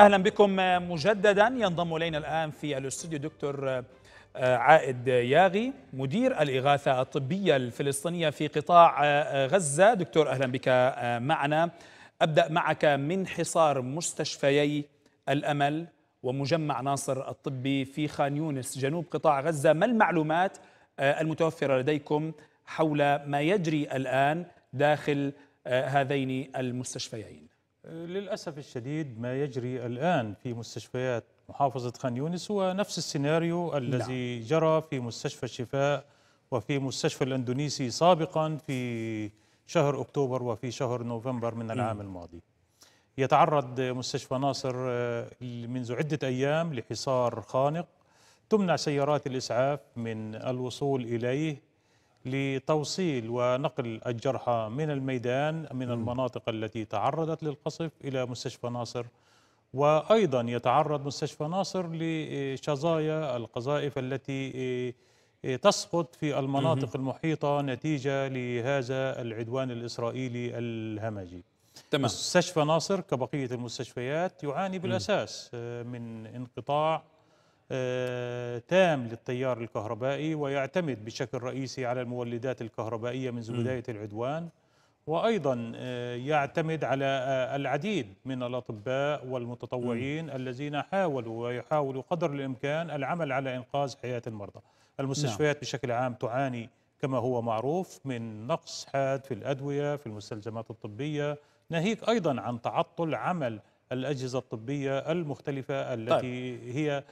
اهلا بكم مجددا ينضم الينا الان في الاستوديو دكتور آه، عائد ياغي مدير الاغاثه الطبيه الفلسطينيه في قطاع آه، غزه دكتور اهلا بك آه، معنا ابدا معك من حصار مستشفيي الامل ومجمع ناصر الطبي في خان يونس جنوب قطاع غزه ما المعلومات المتوفره لديكم حول ما يجري الان داخل هذين المستشفيين للأسف الشديد ما يجري الآن في مستشفيات محافظة خان يونس هو نفس السيناريو الذي نعم. جرى في مستشفى الشفاء وفي مستشفى الأندونيسي سابقا في شهر أكتوبر وفي شهر نوفمبر من العام الماضي يتعرض مستشفى ناصر آه، منذ عدة أيام لحصار خانق تمنع سيارات الإسعاف من الوصول إليه لتوصيل ونقل الجرحى من الميدان من المناطق التي تعرضت للقصف إلى مستشفى ناصر وأيضا يتعرض مستشفى ناصر لشظايا القذائف التي إيه، تسقط في المناطق المحيطة نتيجة لهذا العدوان الإسرائيلي الهمجي تمام. مستشفى ناصر كبقية المستشفيات يعاني بالأساس آه، من انقطاع تام للتيار الكهربائي ويعتمد بشكل رئيسي على المولدات الكهربائية منذ بداية العدوان وأيضا آه، يعتمد على آه، العديد من الأطباء والمتطوعين الذين حاولوا ويحاولوا قدر الإمكان العمل على إنقاذ حياة المرضى المستشفيات نعم. بشكل عام تعاني كما هو معروف من نقص حاد في الأدوية في المستلزمات الطبية ناهيك أيضا عن تعطل عمل الأجهزة الطبية المختلفة التي طيب. هي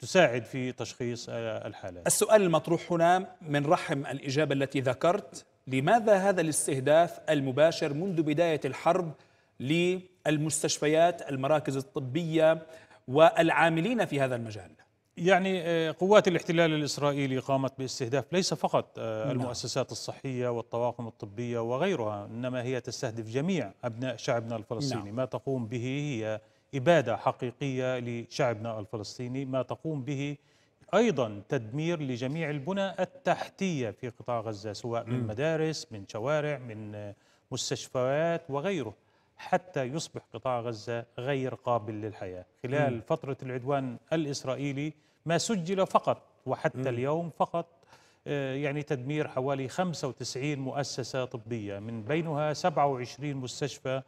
تساعد في تشخيص آه، الحالات السؤال المطروح هنا من رحم الإجابة التي ذكرت لماذا هذا الاستهداف المباشر منذ بداية الحرب للمستشفيات المراكز الطبية والعاملين في هذا المجال يعني آه، قوات الاحتلال الإسرائيلي قامت باستهداف ليس فقط آه، نعم. المؤسسات الصحية والطواقم الطبية وغيرها إنما هي تستهدف جميع أبناء شعبنا الفلسطيني نعم. ما تقوم به هي إبادة حقيقية لشعبنا الفلسطيني ما تقوم به أيضا تدمير لجميع البنى التحتية في قطاع غزة سواء من مدارس من شوارع من مستشفيات وغيره حتى يصبح قطاع غزة غير قابل للحياة خلال م. فترة العدوان الإسرائيلي ما سجل فقط وحتى م. اليوم فقط آه، يعني تدمير حوالي 95 مؤسسة طبية من بينها 27 مستشفى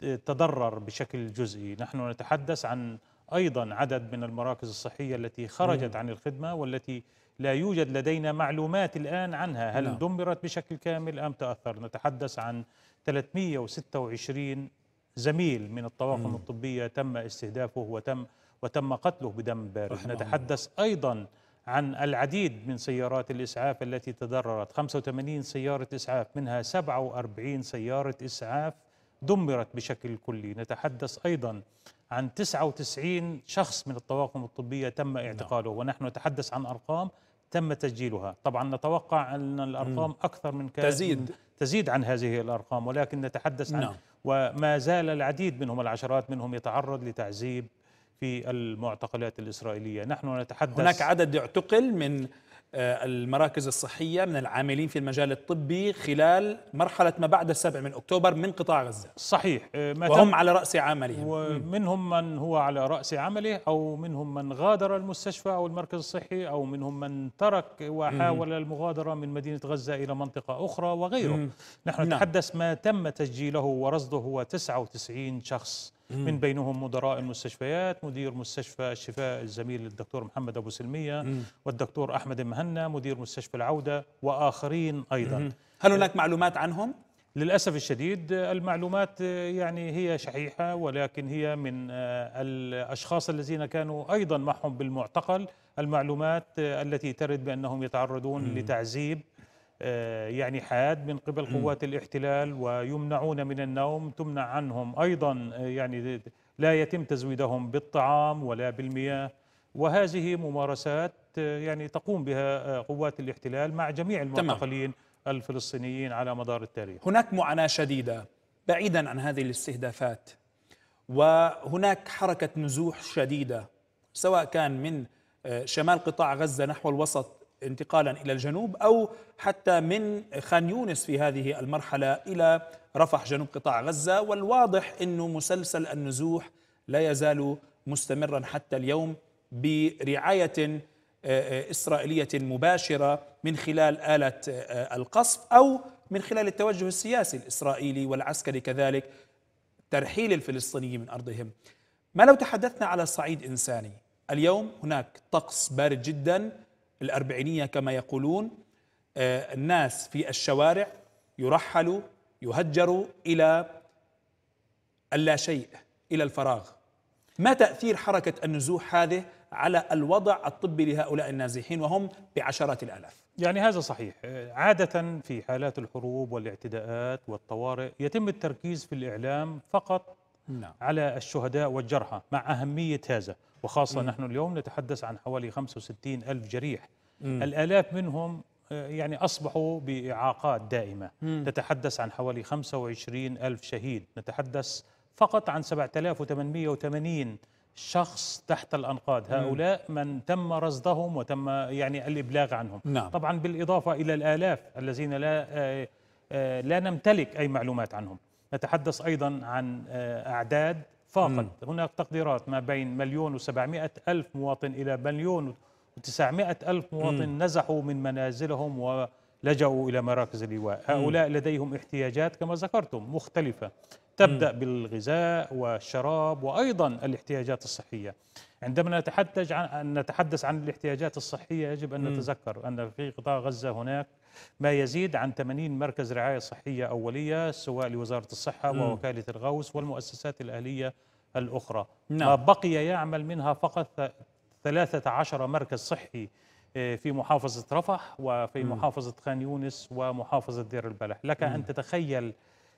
تضرر بشكل جزئي نحن نتحدث عن أيضا عدد من المراكز الصحية التي خرجت عن الخدمة والتي لا يوجد لدينا معلومات الآن عنها هل نعم. دمرت بشكل كامل أم تأثر نتحدث عن 326 زميل من الطواقم الطبية تم استهدافه وتم وتم قتله بدم بارد نتحدث أيضا عن العديد من سيارات الإسعاف التي تضررت 85 سيارة إسعاف منها 47 سيارة إسعاف دمرت بشكل كلي نتحدث أيضا عن 99 شخص من الطواقم الطبية تم نعم. اعتقاله ونحن نتحدث عن أرقام تم تسجيلها طبعا نتوقع أن الأرقام أكثر من تزيد تزيد عن هذه الأرقام ولكن نتحدث عن نعم. وما زال العديد منهم العشرات منهم يتعرض لتعذيب في المعتقلات الإسرائيلية نحن نتحدث هناك عدد يعتقل من آه، المراكز الصحية من العاملين في المجال الطبي خلال مرحلة ما بعد السبع من أكتوبر من قطاع غزة صحيح آه، وهم على رأس عملهم ومنهم من هو على رأس عمله أو منهم من غادر المستشفى أو المركز الصحي أو منهم من ترك وحاول المغادرة من مدينة غزة إلى منطقة أخرى وغيره نحن نعم. نتحدث ما تم تسجيله ورصده هو 99 شخص من بينهم مدراء المستشفيات مدير مستشفى الشفاء الزميل الدكتور محمد أبو سلمية والدكتور أحمد مهنا مدير مستشفى العودة وآخرين أيضا هل هناك معلومات عنهم؟ للأسف الشديد المعلومات يعني هي شحيحة ولكن هي من الأشخاص الذين كانوا أيضا معهم بالمعتقل المعلومات التي ترد بأنهم يتعرضون لتعذيب آه، يعني حاد من قبل قوات الاحتلال ويمنعون من النوم تمنع عنهم أيضا آه، يعني لا يتم تزويدهم بالطعام ولا بالمياه وهذه ممارسات آه، يعني تقوم بها قوات الاحتلال مع جميع المعتقلين الفلسطينيين على مدار التاريخ هناك معاناة شديدة بعيدا عن هذه الاستهدافات وهناك حركة نزوح شديدة سواء كان من شمال قطاع غزة نحو الوسط انتقالا إلى الجنوب أو حتى من خان يونس في هذه المرحلة إلى رفح جنوب قطاع غزة والواضح أنه مسلسل النزوح لا يزال مستمرا حتى اليوم برعاية آه، آه، إسرائيلية مباشرة من خلال آلة آه، القصف أو من خلال التوجه السياسي الإسرائيلي والعسكري كذلك ترحيل الفلسطينيين من أرضهم ما لو تحدثنا على صعيد إنساني اليوم هناك طقس بارد جدا الأربعينية كما يقولون آه، الناس في الشوارع يرحلوا يهجروا إلى اللا شيء إلى الفراغ ما تأثير حركة النزوح هذه على الوضع الطبي لهؤلاء النازحين وهم بعشرات الآلاف يعني هذا صحيح عادة في حالات الحروب والاعتداءات والطوارئ يتم التركيز في الإعلام فقط نعم. على الشهداء والجرحى مع أهمية هذا وخاصة مم. نحن اليوم نتحدث عن حوالي 65 ألف جريح مم. الآلاف منهم آه، يعني أصبحوا بإعاقات دائمة مم. نتحدث عن حوالي 25 ألف شهيد نتحدث فقط عن 7880 شخص تحت الأنقاض هؤلاء من تم رصدهم وتم يعني الإبلاغ عنهم نعم. طبعا بالإضافة إلى الآلاف الذين لا آه، آه، لا نمتلك أي معلومات عنهم نتحدث أيضا عن آه، أعداد فاقت هناك تقديرات ما بين مليون وسبعمائة ألف مواطن إلى مليون وتسعمائة ألف مواطن م. نزحوا من منازلهم ولجأوا إلى مراكز الإيواء هؤلاء لديهم احتياجات كما ذكرتم مختلفة تبدأ م. بالغذاء والشراب وأيضا الاحتياجات الصحية عندما نتحدث عن نتحدث عن الاحتياجات الصحية يجب أن نتذكر أن في قطاع غزة هناك ما يزيد عن 80 مركز رعاية صحية أولية سواء لوزارة الصحة م. ووكالة الغوث والمؤسسات الأهلية الأخرى نعم. ما بقي يعمل منها فقط 13 مركز صحي آه، في محافظة رفح وفي م. محافظة خان يونس ومحافظة دير البلح لك أن تتخيل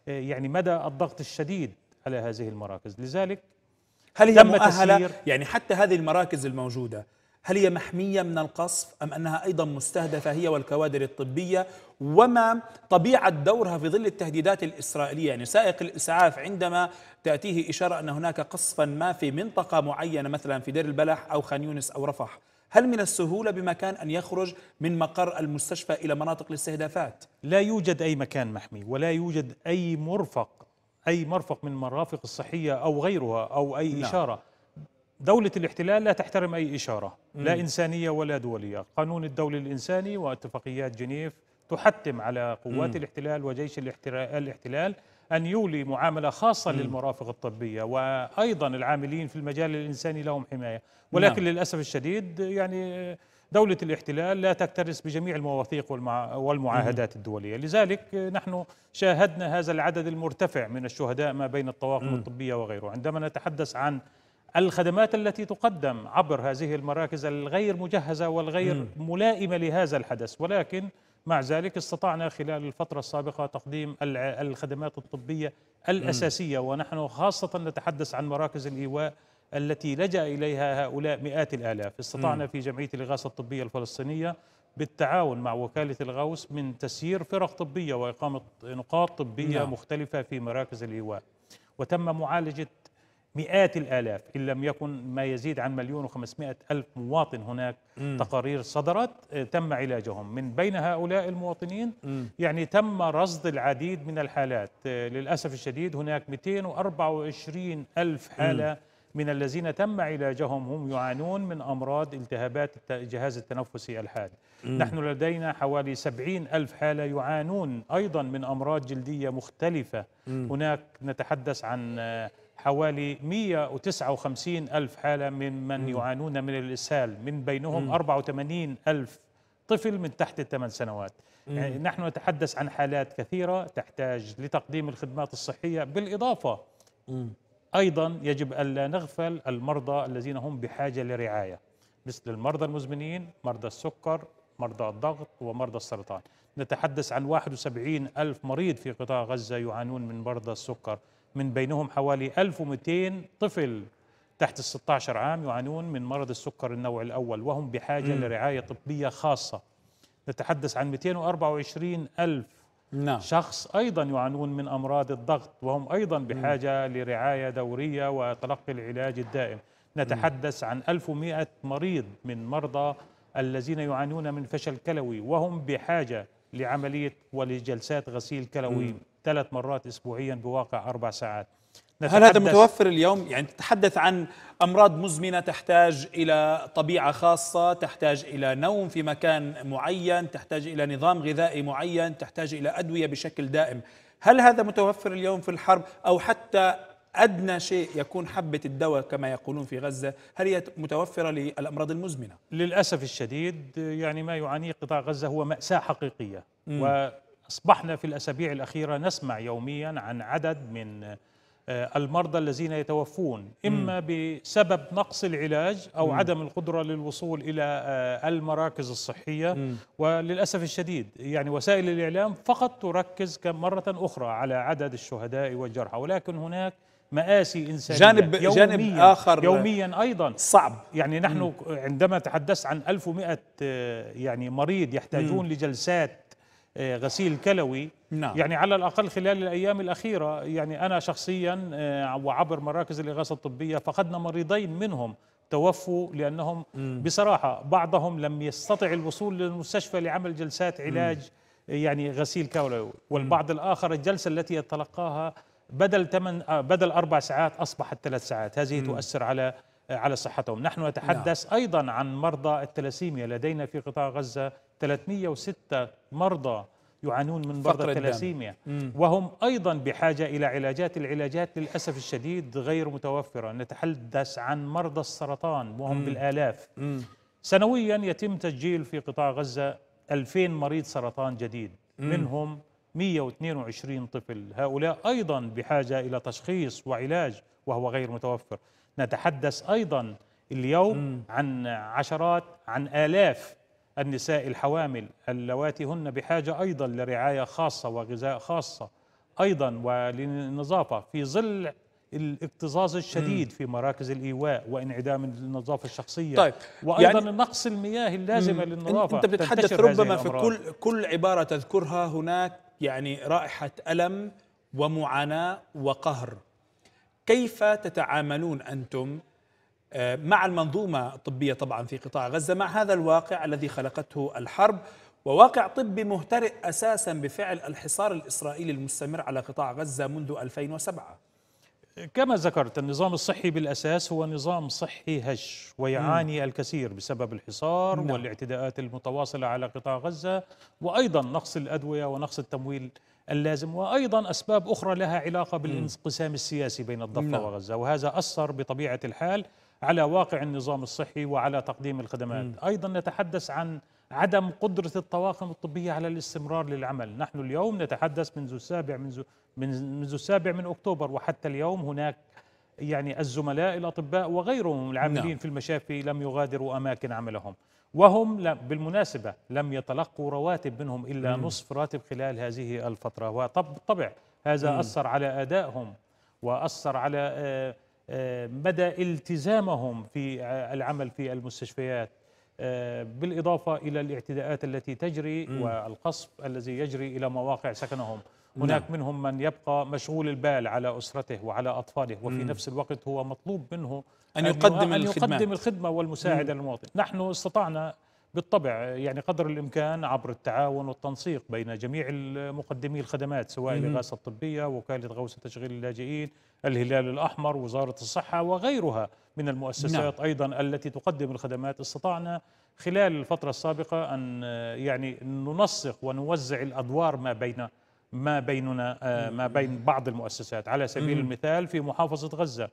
آه، يعني مدى الضغط الشديد على هذه المراكز لذلك هل هي مؤهلة يعني حتى هذه المراكز الموجودة هل هي محمية من القصف أم أنها أيضا مستهدفة هي والكوادر الطبية وما طبيعة دورها في ظل التهديدات الإسرائيلية يعني سائق الإسعاف عندما تأتيه إشارة أن هناك قصفا ما في منطقة معينة مثلا في دير البلح أو خان يونس أو رفح هل من السهولة بمكان أن يخرج من مقر المستشفى إلى مناطق الاستهدافات؟ لا يوجد أي مكان محمي ولا يوجد أي مرفق أي مرفق من المرافق الصحية أو غيرها أو أي لا. نعم. إشارة دولة الاحتلال لا تحترم أي إشارة لا إنسانية ولا دولية قانون الدولي الإنساني واتفاقيات جنيف تحتم على قوات مم. الاحتلال وجيش الاحتلال أن يولي معاملة خاصة مم. للمرافق الطبية وأيضا العاملين في المجال الإنساني لهم حماية ولكن نعم. للأسف الشديد يعني دولة الاحتلال لا تكترث بجميع المواثيق والمعاهدات الدولية لذلك نحن شاهدنا هذا العدد المرتفع من الشهداء ما بين الطواقم الطبية وغيره عندما نتحدث عن الخدمات التي تقدم عبر هذه المراكز الغير مجهزه والغير ملائمه لهذا الحدث ولكن مع ذلك استطعنا خلال الفترة السابقة تقديم الخدمات الطبية الأساسية ونحن خاصة نتحدث عن مراكز الإيواء التي لجأ إليها هؤلاء مئات الآلاف استطعنا في جمعية الإغاثة الطبية الفلسطينية بالتعاون مع وكالة الغوث من تسيير فرق طبية وإقامة نقاط طبية نعم. مختلفة في مراكز الإيواء وتم معالجة مئات الآلاف إن لم يكن ما يزيد عن مليون وخمسمائة ألف مواطن هناك م. تقارير صدرت آه، تم علاجهم من بين هؤلاء المواطنين م. يعني تم رصد العديد من الحالات آه، للأسف الشديد هناك 224 ألف حالة م. من الذين تم علاجهم هم يعانون من أمراض التهابات الجهاز التنفسي الحاد م. نحن لدينا حوالي سبعين ألف حالة يعانون أيضا من أمراض جلدية مختلفة م. هناك نتحدث عن آه، حوالي 159 ألف حالة من من يعانون من الإسهال من بينهم 84 ألف طفل من تحت الثمان سنوات يعني نحن نتحدث عن حالات كثيرة تحتاج لتقديم الخدمات الصحية بالإضافة أيضا يجب ألا نغفل المرضى الذين هم بحاجة لرعاية مثل المرضى المزمنين مرضى السكر مرضى الضغط ومرضى السرطان نتحدث عن 71 ألف مريض في قطاع غزة يعانون من مرضى السكر من بينهم حوالي 1200 طفل تحت ال 16 عام يعانون من مرض السكر النوع الأول وهم بحاجة م. لرعاية طبية خاصة نتحدث عن 224 ألف نعم. شخص أيضا يعانون من أمراض الضغط وهم أيضا بحاجة م. لرعاية دورية وتلقي العلاج الدائم نتحدث عن 1100 مريض من مرضى الذين يعانون من فشل كلوي وهم بحاجة لعملية ولجلسات غسيل كلوي م. ثلاث مرات اسبوعيا بواقع اربع ساعات هل هذا متوفر اليوم؟ يعني تتحدث عن امراض مزمنه تحتاج الى طبيعه خاصه، تحتاج الى نوم في مكان معين، تحتاج الى نظام غذائي معين، تحتاج الى ادويه بشكل دائم. هل هذا متوفر اليوم في الحرب او حتى ادنى شيء يكون حبه الدواء كما يقولون في غزه، هل هي متوفره للامراض المزمنه؟ للاسف الشديد يعني ما يعانيه قطاع غزه هو ماساه حقيقيه. م. و أصبحنا في الأسابيع الأخيرة نسمع يوميا عن عدد من آه، المرضى الذين يتوفون إما بسبب نقص العلاج أو عدم القدرة للوصول إلى آه، المراكز الصحية وللأسف الشديد يعني وسائل الإعلام فقط تركز مرة أخرى على عدد الشهداء والجرحى ولكن هناك مآسي إنسانية جانب يومياً جانب آخر يوميا أيضا صعب يعني نحن عندما تحدثت عن 1100 آه، يعني مريض يحتاجون لجلسات آه، غسيل كلوي نعم. يعني على الأقل خلال الأيام الأخيرة يعني أنا شخصيا آه، وعبر مراكز الإغاثة الطبية فقدنا مريضين منهم توفوا لأنهم م. بصراحة بعضهم لم يستطع الوصول للمستشفى لعمل جلسات علاج م. آه، يعني غسيل كلوي والبعض الآخر الجلسة التي يتلقاها بدل بدل أربع ساعات أصبحت ثلاث ساعات هذه م. تؤثر على على صحتهم نحن نتحدث نعم. أيضا عن مرضى التلاسيميا لدينا في قطاع غزة 306 مرضى يعانون من مرضى التلاسيميا وهم ايضا بحاجه الى علاجات، العلاجات للاسف الشديد غير متوفره، نتحدث عن مرضى السرطان وهم مم. بالالاف. مم. سنويا يتم تسجيل في قطاع غزه 2000 مريض سرطان جديد، مم. منهم 122 طفل، هؤلاء ايضا بحاجه الى تشخيص وعلاج وهو غير متوفر. نتحدث ايضا اليوم مم. عن عشرات عن الاف النساء الحوامل اللواتي هن بحاجه ايضا لرعايه خاصه وغذاء خاصه ايضا وللنظافه في ظل الاكتظاظ الشديد في مراكز الايواء وانعدام النظافه الشخصيه طيب وايضا يعني نقص المياه اللازمه للنظافه انت بتتحدث ربما في كل كل عباره تذكرها هناك يعني رائحه الم ومعاناه وقهر كيف تتعاملون انتم آه، مع المنظومة الطبية طبعا في قطاع غزة مع هذا الواقع الذي خلقته الحرب وواقع طبي مهترئ أساسا بفعل الحصار الإسرائيلي المستمر على قطاع غزة منذ 2007 كما ذكرت النظام الصحي بالأساس هو نظام صحي هش ويعاني م. الكثير بسبب الحصار نعم. والاعتداءات المتواصلة على قطاع غزة وأيضا نقص الأدوية ونقص التمويل اللازم وأيضا أسباب أخرى لها علاقة بالانقسام السياسي بين الضفة نعم. وغزة وهذا أثر بطبيعة الحال على واقع النظام الصحي وعلى تقديم الخدمات م. أيضا نتحدث عن عدم قدرة الطواقم الطبية على الاستمرار للعمل نحن اليوم نتحدث منذ السابع منذ, منذ السابع من أكتوبر وحتى اليوم هناك يعني الزملاء الأطباء وغيرهم العاملين نعم. في المشافي لم يغادروا أماكن عملهم وهم لم بالمناسبة لم يتلقوا رواتب منهم إلا مم. نصف راتب خلال هذه الفترة وطبع هذا مم. أثر على أدائهم وأثر على آه، مدى آه، التزامهم في العمل في المستشفيات آه، بالإضافة إلى الاعتداءات التي تجري والقصف الذي يجري إلى مواقع سكنهم نعم. هناك نعم. منهم من يبقى مشغول البال على أسرته وعلى أطفاله وفي نفس الوقت هو مطلوب منه أن يقدم, أن يقدم الخدمة والمساعدة للمواطن نحن استطعنا بالطبع يعني قدر الامكان عبر التعاون والتنسيق بين جميع مقدمي الخدمات سواء الاغاثه الطبيه، وكاله غوث تشغيل اللاجئين، الهلال الاحمر، وزاره الصحه وغيرها من المؤسسات نعم. ايضا التي تقدم الخدمات استطعنا خلال الفتره السابقه ان يعني ننسق ونوزع الادوار ما بين ما بيننا آه، ما بين بعض المؤسسات على سبيل المثال في محافظه غزه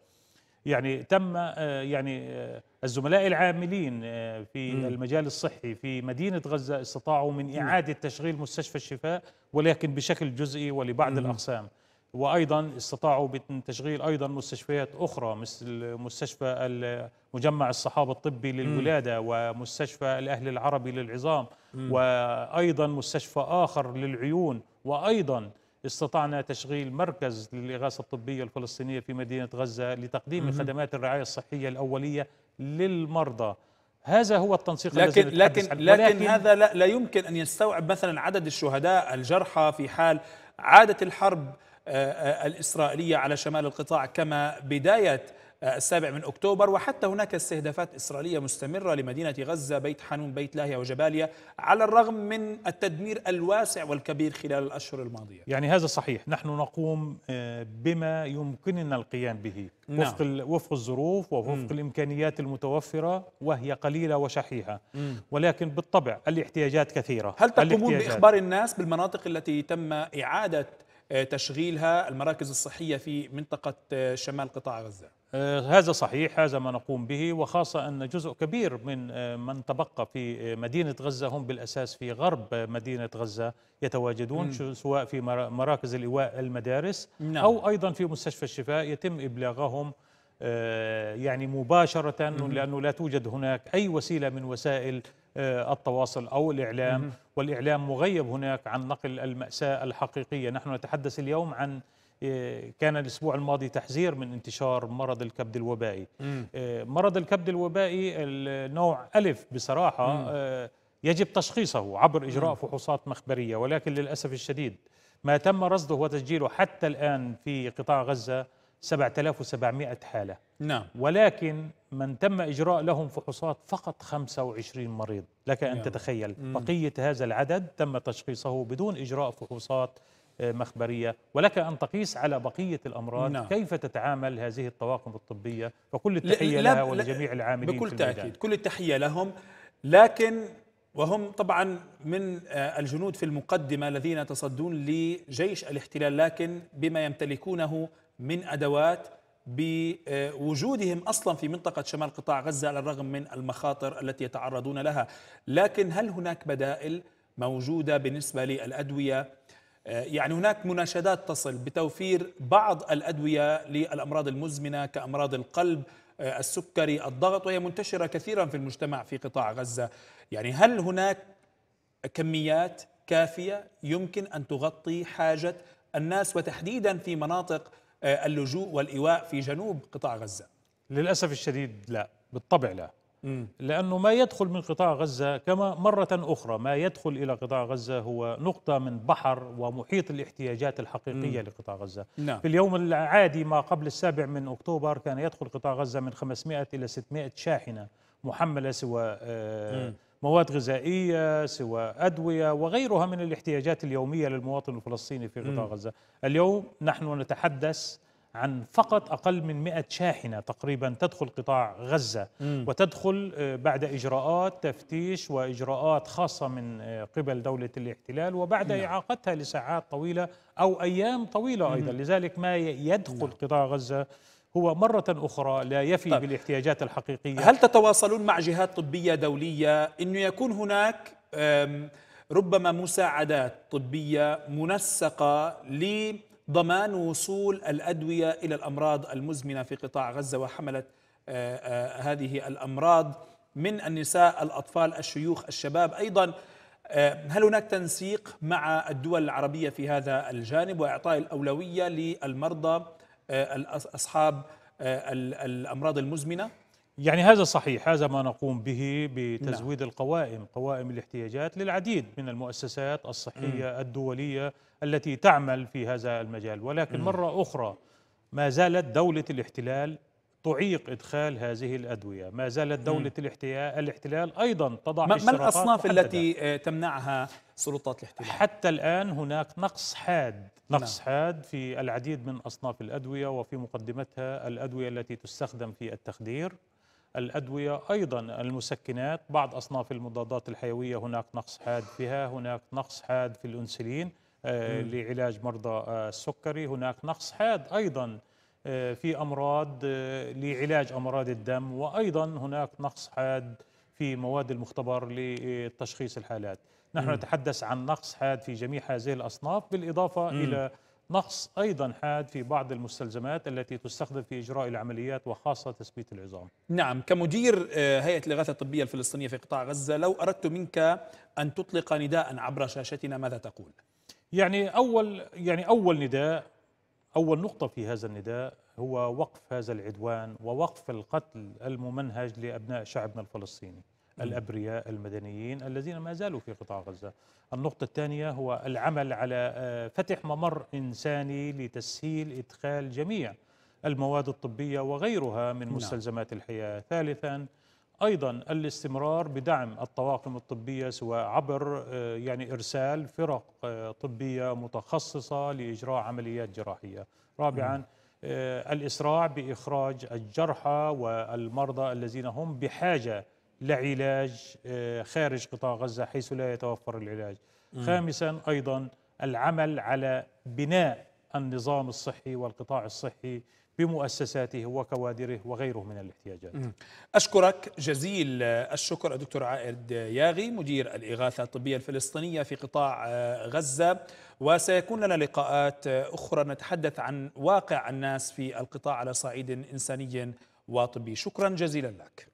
يعني تم آه، يعني آه، الزملاء العاملين آه، في المجال الصحي في مدينة غزة استطاعوا من إعادة تشغيل مستشفى الشفاء ولكن بشكل جزئي ولبعض الأقسام وأيضا استطاعوا بتشغيل أيضا مستشفيات أخرى مثل مستشفى مجمع الصحابة الطبي للولادة ومستشفى الأهل العربي للعظام وأيضا مستشفى آخر للعيون وأيضا استطعنا تشغيل مركز للإغاثة الطبية الفلسطينية في مدينة غزة لتقديم خدمات الرعاية الصحية الأولية للمرضى هذا هو التنسيق لكن الذي لكن لكن, لكن هذا لا, لا يمكن ان يستوعب مثلا عدد الشهداء الجرحى في حال عادت الحرب آه، آه، الاسرائيليه على شمال القطاع كما بدايه آه، السابع من أكتوبر وحتى هناك استهدافات إسرائيلية مستمرة لمدينة غزة بيت حنون بيت لاهيا وجباليا على الرغم من التدمير الواسع والكبير خلال الأشهر الماضية يعني هذا صحيح نحن نقوم آه، بما يمكننا القيام به نعم. وفق, وفق الظروف ووفق م. الإمكانيات المتوفرة وهي قليلة وشحيحة م. ولكن بالطبع الاحتياجات كثيرة هل تقومون بإخبار الناس بالمناطق التي تم إعادة آه، تشغيلها المراكز الصحية في منطقة آه، شمال قطاع غزة آه، هذا صحيح هذا ما نقوم به وخاصة أن جزء كبير من من تبقى في مدينة غزة هم بالأساس في غرب مدينة غزة يتواجدون م. سواء في مراكز الإيواء المدارس نعم. أو أيضا في مستشفى الشفاء يتم إبلاغهم آه، يعني مباشرة لأنه لا توجد هناك أي وسيلة من وسائل آه، التواصل أو الإعلام والإعلام مغيب هناك عن نقل المأساة الحقيقية نحن نتحدث اليوم عن آه، كان الاسبوع الماضي تحذير من انتشار مرض الكبد الوبائي مرض الكبد الوبائي النوع ألف بصراحة يجب تشخيصه عبر إجراء فحوصات مخبرية ولكن للأسف الشديد ما تم رصده وتسجيله حتى الآن في قطاع غزة 7700 حالة نعم ولكن من تم إجراء لهم فحوصات فقط 25 مريض لك أن نعم. تتخيل بقية هذا العدد تم تشخيصه بدون إجراء فحوصات آه، مخبرية ولك أن تقيس على بقية الأمراض نعم. كيف تتعامل هذه الطواقم الطبية وكل التحية لها ولجميع العاملين بكل في الميدان. تأكيد كل التحية لهم لكن وهم طبعا من آه، الجنود في المقدمة الذين تصدون لجيش الاحتلال لكن بما يمتلكونه من ادوات بوجودهم اصلا في منطقه شمال قطاع غزه على الرغم من المخاطر التي يتعرضون لها، لكن هل هناك بدائل موجوده بالنسبه للادويه؟ يعني هناك مناشدات تصل بتوفير بعض الادويه للامراض المزمنه كامراض القلب، السكري، الضغط وهي منتشره كثيرا في المجتمع في قطاع غزه، يعني هل هناك كميات كافيه يمكن ان تغطي حاجه الناس وتحديدا في مناطق آه، اللجوء والايواء في جنوب قطاع غزه للاسف الشديد لا بالطبع لا م. لانه ما يدخل من قطاع غزه كما مره اخرى ما يدخل الى قطاع غزه هو نقطه من بحر ومحيط الاحتياجات الحقيقيه مم. لقطاع غزه نعم. في اليوم العادي ما قبل السابع من اكتوبر كان يدخل قطاع غزه من 500 الى 600 شاحنه محمله سوى آه مواد غذائية سواء أدوية وغيرها من الاحتياجات اليومية للمواطن الفلسطيني في قطاع غزة اليوم نحن نتحدث عن فقط أقل من 100 شاحنة تقريبا تدخل قطاع غزة م. وتدخل آه، بعد إجراءات تفتيش وإجراءات خاصة من آه، قبل دولة الاحتلال وبعد م. نعم. إعاقتها لساعات طويلة أو أيام طويلة أيضا لذلك ما يدخل نعم. قطاع غزة هو مرة أخرى لا يفي طيب. بالاحتياجات الحقيقية هل تتواصلون مع جهات طبية دولية أنه يكون هناك ربما مساعدات طبية منسقة لضمان وصول الأدوية إلى الأمراض المزمنة في قطاع غزة وحملت آه، آه، هذه الأمراض من النساء الأطفال الشيوخ الشباب أيضا آه، هل هناك تنسيق مع الدول العربية في هذا الجانب وإعطاء الأولوية للمرضى آه، أصحاب آه، الأمراض المزمنة يعني هذا صحيح هذا ما نقوم به بتزويد لا. نعم. القوائم قوائم الاحتياجات للعديد من المؤسسات الصحية م. الدولية التي تعمل في هذا المجال ولكن م. مرة أخرى ما زالت دولة الاحتلال تعيق ادخال هذه الادويه، ما زالت دوله الاحتلال الاحتلال ايضا تضع ما الاصناف التي آه، تمنعها سلطات الاحتلال؟ حتى الان هناك نقص حاد، نقص نعم. حاد في العديد من اصناف الادويه وفي مقدمتها الادويه التي تستخدم في التخدير، الادويه ايضا المسكنات، بعض اصناف المضادات الحيويه هناك نقص حاد فيها، هناك نقص حاد في الانسولين آه لعلاج مرضى آه، السكري، هناك نقص حاد ايضا آه، في أمراض آه، لعلاج أمراض الدم وأيضا هناك نقص حاد في مواد المختبر لتشخيص الحالات نحن م. نتحدث عن نقص حاد في جميع هذه الأصناف بالإضافة م. إلى نقص أيضا حاد في بعض المستلزمات التي تستخدم في إجراء العمليات وخاصة تثبيت العظام نعم كمدير آه، هيئة الإغاثة الطبية الفلسطينية في قطاع غزة لو أردت منك أن تطلق نداء عبر شاشتنا ماذا تقول؟ يعني أول يعني أول نداء أول نقطة في هذا النداء هو وقف هذا العدوان ووقف القتل الممنهج لأبناء شعبنا الفلسطيني الأبرياء المدنيين الذين ما زالوا في قطاع غزة النقطة الثانية هو العمل على آه، فتح ممر إنساني لتسهيل إدخال جميع المواد الطبية وغيرها من نعم. مستلزمات الحياة ثالثا ايضا الاستمرار بدعم الطواقم الطبيه سواء عبر آه، يعني ارسال فرق آه، طبيه متخصصه لاجراء عمليات جراحيه. رابعا آه، الاسراع باخراج الجرحى والمرضى الذين هم بحاجه لعلاج خارج قطاع غزه حيث لا يتوفر العلاج. خامسا ايضا العمل على بناء النظام الصحي والقطاع الصحي بمؤسساته وكوادره وغيره من الاحتياجات أشكرك جزيل الشكر الدكتور عائد ياغي مدير الإغاثة الطبية الفلسطينية في قطاع آه، غزة وسيكون لنا لقاءات أخرى نتحدث عن واقع الناس في القطاع على صعيد إنساني وطبي شكرا جزيلا لك